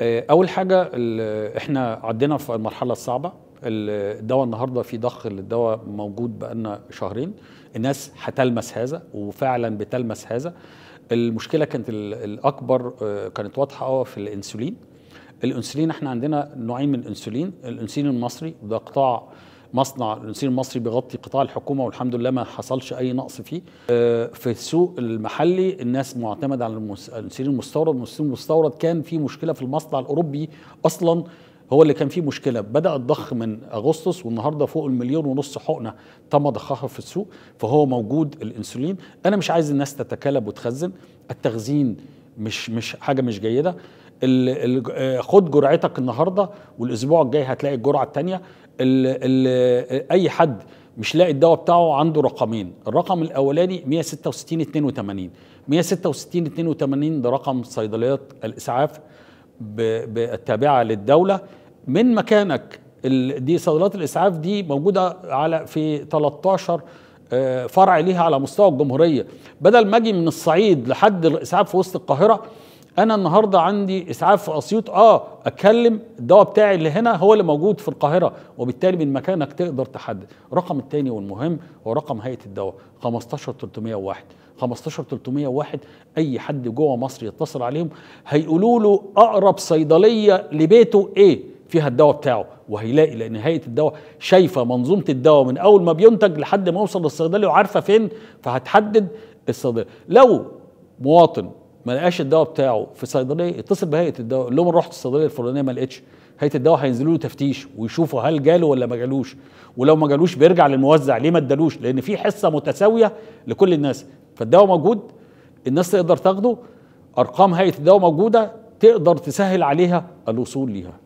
آه، اول حاجه احنا عدينا في المرحله الصعبه الدواء النهارده في ضخ للدواء موجود بقالنا شهرين الناس هتلمس هذا وفعلا بتلمس هذا المشكله كانت الاكبر آه، كانت واضحه قوي في الانسولين الانسولين احنا عندنا نوعين من الانسولين الانسولين المصري ده قطاع مصنع الانسولين المصري بيغطي قطاع الحكومه والحمد لله ما حصلش اي نقص فيه آه، في السوق المحلي الناس معتمده على الانسولين المستورد الانسولين المستورد كان في مشكله في المصنع الاوروبي اصلا هو اللي كان فيه مشكله بدا الضخ من اغسطس والنهارده فوق المليون ونص حقنه تم ضخها في السوق فهو موجود الانسولين انا مش عايز الناس تتكالب وتخزن التخزين مش مش حاجه مش جيده آه، خد جرعتك النهارده والاسبوع الجاي هتلاقي الجرعه الثانيه آه، اي حد مش لاقي الدواء بتاعه عنده رقمين الرقم الاولاني 166 82 166 82 ده رقم صيدليات الاسعاف التابعه للدوله من مكانك دي صيدليات الاسعاف دي موجوده على في 13 آه، فرع ليها على مستوى الجمهوريه بدل ما اجي من الصعيد لحد الاسعاف في وسط القاهره انا النهارده عندي اسعاف في اسيوط اه اتكلم الدواء بتاعي اللي هنا هو اللي موجود في القاهره وبالتالي من مكانك تقدر تحدد الرقم الثاني والمهم هو رقم هيئه الدواء 15301 15301 اي حد جوه مصر يتصل عليهم هيقولوا له اقرب صيدليه لبيته ايه فيها الدواء بتاعه وهيلاقي لان هيئه الدواء شايفه منظومه الدواء من اول ما بينتج لحد ما يوصل للصيدلي وعارفه فين فهتحدد الصيدليه لو مواطن ما لقاش الدواء بتاعه في صيدليه اتصل بهيئه الدواء قول لهم رحت الصيدليه الفلانيه ما لقيتش هيئه الدواء هينزلوا له تفتيش ويشوفوا هل جاله ولا ما جالوش ولو ما جالوش بيرجع للموزع ليه ما ادالوش لان في حصه متساويه لكل الناس فالدواء موجود الناس تقدر تاخده ارقام هيئه الدواء موجوده تقدر تسهل عليها الوصول ليها